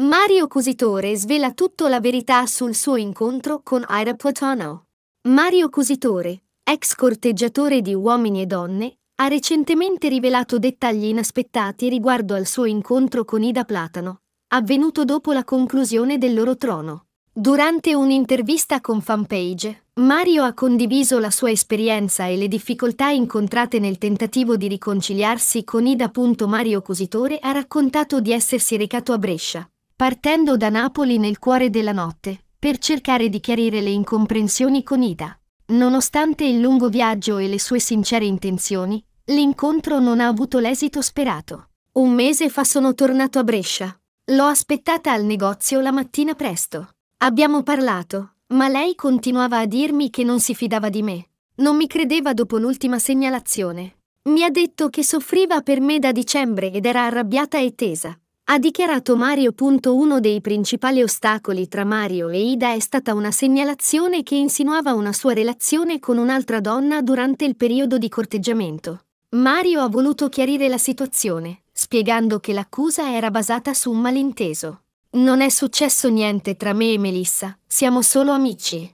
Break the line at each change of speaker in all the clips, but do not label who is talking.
Mario Cusitore svela tutto la verità sul suo incontro con Aira Platano. Mario Cusitore, ex corteggiatore di Uomini e Donne, ha recentemente rivelato dettagli inaspettati riguardo al suo incontro con Ida Platano, avvenuto dopo la conclusione del loro trono. Durante un'intervista con Fanpage, Mario ha condiviso la sua esperienza e le difficoltà incontrate nel tentativo di riconciliarsi con Ida. Mario Cusitore ha raccontato di essersi recato a Brescia, partendo da Napoli nel cuore della notte, per cercare di chiarire le incomprensioni con Ida. Nonostante il lungo viaggio e le sue sincere intenzioni, l'incontro non ha avuto l'esito sperato. Un mese fa sono tornato a Brescia. L'ho aspettata al negozio la mattina presto. Abbiamo parlato, ma lei continuava a dirmi che non si fidava di me. Non mi credeva dopo l'ultima segnalazione. Mi ha detto che soffriva per me da dicembre ed era arrabbiata e tesa. Ha dichiarato Mario. Uno dei principali ostacoli tra Mario e Ida è stata una segnalazione che insinuava una sua relazione con un'altra donna durante il periodo di corteggiamento. Mario ha voluto chiarire la situazione, spiegando che l'accusa era basata su un malinteso. Non è successo niente tra me e Melissa, siamo solo amici.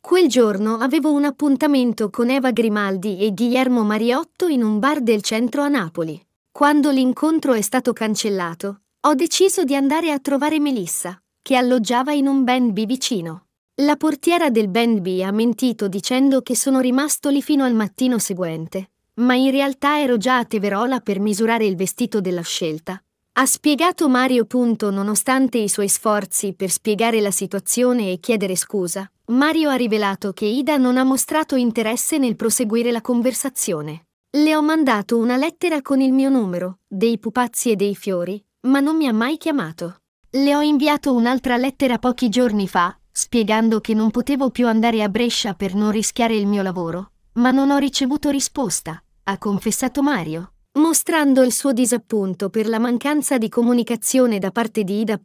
Quel giorno avevo un appuntamento con Eva Grimaldi e Guillermo Mariotto in un bar del centro a Napoli. Quando l'incontro è stato cancellato, ho deciso di andare a trovare Melissa, che alloggiava in un band B vicino. La portiera del band B ha mentito dicendo che sono rimasto lì fino al mattino seguente, ma in realtà ero già a Teverola per misurare il vestito della scelta. Ha spiegato Mario. Punto, nonostante i suoi sforzi per spiegare la situazione e chiedere scusa, Mario ha rivelato che Ida non ha mostrato interesse nel proseguire la conversazione. Le ho mandato una lettera con il mio numero, dei pupazzi e dei fiori, ma non mi ha mai chiamato. Le ho inviato un'altra lettera pochi giorni fa, spiegando che non potevo più andare a Brescia per non rischiare il mio lavoro, ma non ho ricevuto risposta, ha confessato Mario, mostrando il suo disappunto per la mancanza di comunicazione da parte di Ida.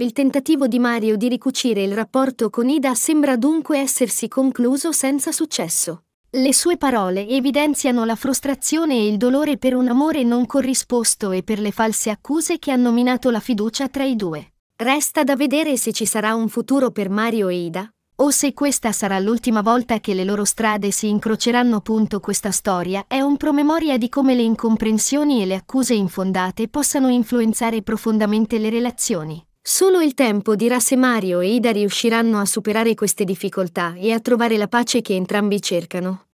Il tentativo di Mario di ricucire il rapporto con Ida sembra dunque essersi concluso senza successo. Le sue parole evidenziano la frustrazione e il dolore per un amore non corrisposto e per le false accuse che hanno minato la fiducia tra i due. Resta da vedere se ci sarà un futuro per Mario e Ida, o se questa sarà l'ultima volta che le loro strade si incroceranno. Punto questa storia è un promemoria di come le incomprensioni e le accuse infondate possano influenzare profondamente le relazioni. Solo il tempo dirà se Mario e Ida riusciranno a superare queste difficoltà e a trovare la pace che entrambi cercano.